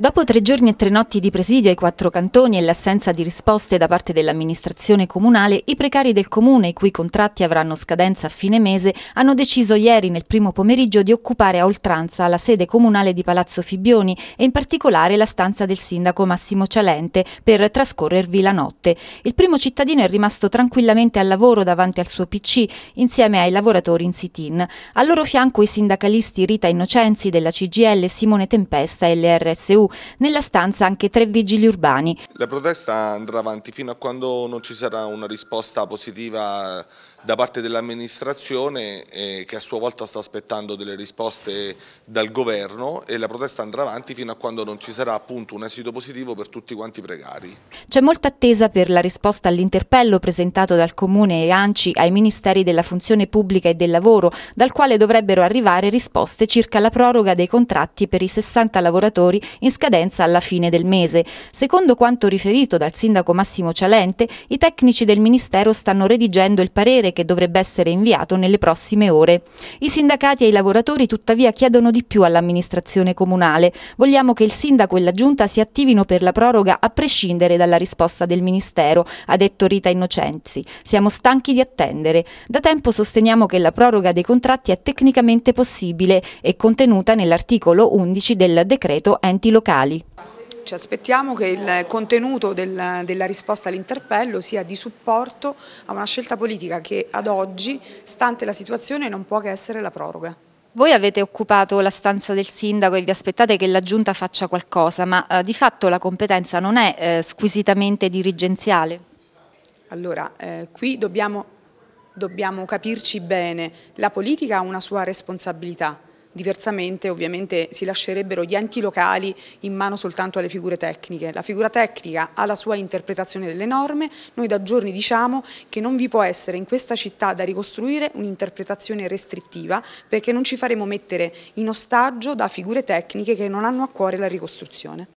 Dopo tre giorni e tre notti di presidio ai quattro cantoni e l'assenza di risposte da parte dell'amministrazione comunale, i precari del comune, i cui contratti avranno scadenza a fine mese, hanno deciso ieri nel primo pomeriggio di occupare a oltranza la sede comunale di Palazzo Fibbioni e in particolare la stanza del sindaco Massimo Cialente per trascorrervi la notte. Il primo cittadino è rimasto tranquillamente al lavoro davanti al suo PC insieme ai lavoratori in sit-in. Al loro fianco i sindacalisti Rita Innocenzi della CGL, Simone Tempesta e l'RSU nella stanza anche tre vigili urbani. La protesta andrà avanti fino a quando non ci sarà una risposta positiva da parte dell'amministrazione eh, che a sua volta sta aspettando delle risposte dal governo e la protesta andrà avanti fino a quando non ci sarà appunto un esito positivo per tutti quanti i precari. C'è molta attesa per la risposta all'interpello presentato dal Comune e Anci ai Ministeri della Funzione Pubblica e del Lavoro, dal quale dovrebbero arrivare risposte circa la proroga dei contratti per i 60 lavoratori in scadenza alla fine del mese. Secondo quanto riferito dal sindaco Massimo Cialente, i tecnici del Ministero stanno redigendo il parere che dovrebbe essere inviato nelle prossime ore. I sindacati e i lavoratori tuttavia chiedono di più all'amministrazione comunale. Vogliamo che il sindaco e la giunta si attivino per la proroga a prescindere dalla risposta del Ministero, ha detto Rita Innocenzi. Siamo stanchi di attendere. Da tempo sosteniamo che la proroga dei contratti è tecnicamente possibile e contenuta nell'articolo 11 del decreto enti locali locali. Ci aspettiamo che il contenuto del, della risposta all'interpello sia di supporto a una scelta politica che ad oggi, stante la situazione, non può che essere la proroga. Voi avete occupato la stanza del sindaco e vi aspettate che la giunta faccia qualcosa, ma eh, di fatto la competenza non è eh, squisitamente dirigenziale? Allora, eh, qui dobbiamo, dobbiamo capirci bene, la politica ha una sua responsabilità Diversamente ovviamente si lascerebbero gli enti locali in mano soltanto alle figure tecniche. La figura tecnica ha la sua interpretazione delle norme, noi da giorni diciamo che non vi può essere in questa città da ricostruire un'interpretazione restrittiva perché non ci faremo mettere in ostaggio da figure tecniche che non hanno a cuore la ricostruzione.